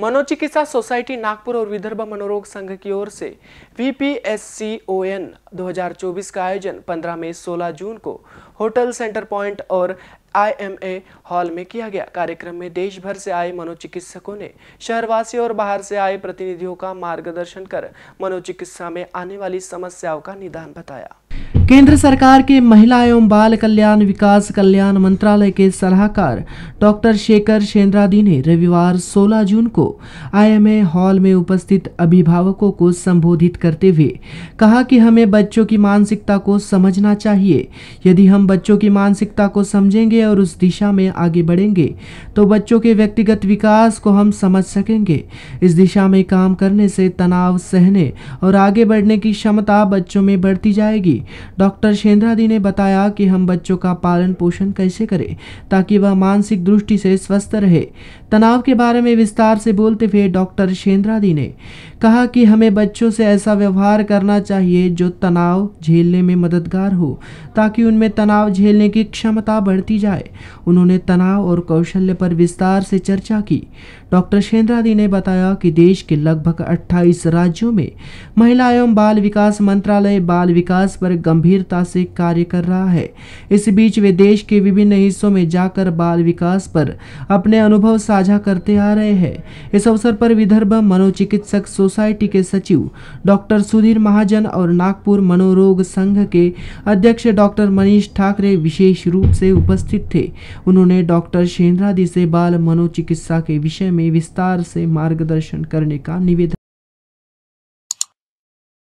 मनोचिकित्सा सोसाइटी नागपुर और विदर्भ मनोरोग संघ की ओर से V P S C O N दो का आयोजन 15 मई 16 जून को होटल सेंटर पॉइंट और आईएमए हॉल में किया गया कार्यक्रम में देश भर से आए मनोचिकित्सकों ने शहरवासियों और बाहर से आए प्रतिनिधियों का मार्गदर्शन कर मनोचिकित्सा में आने वाली समस्याओं का निदान बताया केंद्र सरकार के महिला एवं बाल कल्याण विकास कल्याण मंत्रालय के सलाहकार डॉक्टर शेखर शेंद्रादी ने रविवार 16 जून को आईएमए हॉल में उपस्थित अभिभावकों को संबोधित करते हुए कहा कि हमें बच्चों की मानसिकता को समझना चाहिए यदि हम बच्चों की मानसिकता को समझेंगे और उस दिशा में आगे बढ़ेंगे तो बच्चों के व्यक्तिगत विकास को हम समझ सकेंगे इस दिशा में काम करने से तनाव सहने और आगे बढ़ने की क्षमता बच्चों में बढ़ती जाएगी डॉक्टर शेंद्रादी ने बताया कि हम बच्चों का पालन पोषण कैसे करें ताकि वह मानसिक दृष्टि से स्वस्थ रहे तनाव के बारे में विस्तार से बोलते हुए डॉक्टर शेंद्रादी ने कहा कि हमें बच्चों से ऐसा व्यवहार करना चाहिए जो तनाव झेलने में मददगार हो ताकि उनमें तनाव झेलने की क्षमता बढ़ती जाए उन्होंने तनाव और कौशल्य पर विस्तार से चर्चा की डॉक्टर शेंद्रादी ने बताया कि देश के लगभग 28 राज्यों में महिला एवं बाल विकास मंत्रालय बाल विकास पर गंभीरता से कार्य कर रहा है इस बीच वे देश के विभिन्न हिस्सों में जाकर बाल विकास पर अपने अनुभव साझा करते आ रहे हैं इस अवसर पर विदर्भ मनोचिकित्सक सोसाइटी के सचिव डॉक्टर सुधीर महाजन और नागपुर मनोरोग संघ के अध्यक्ष डॉक्टर मनीष ठाकरे विशेष रूप से उपस्थित थे उन्होंने डॉक्टर शेंद्रादी से बाल मनोचिकित्सा के विषय में विस्तार से मार्गदर्शन करने का निवेदन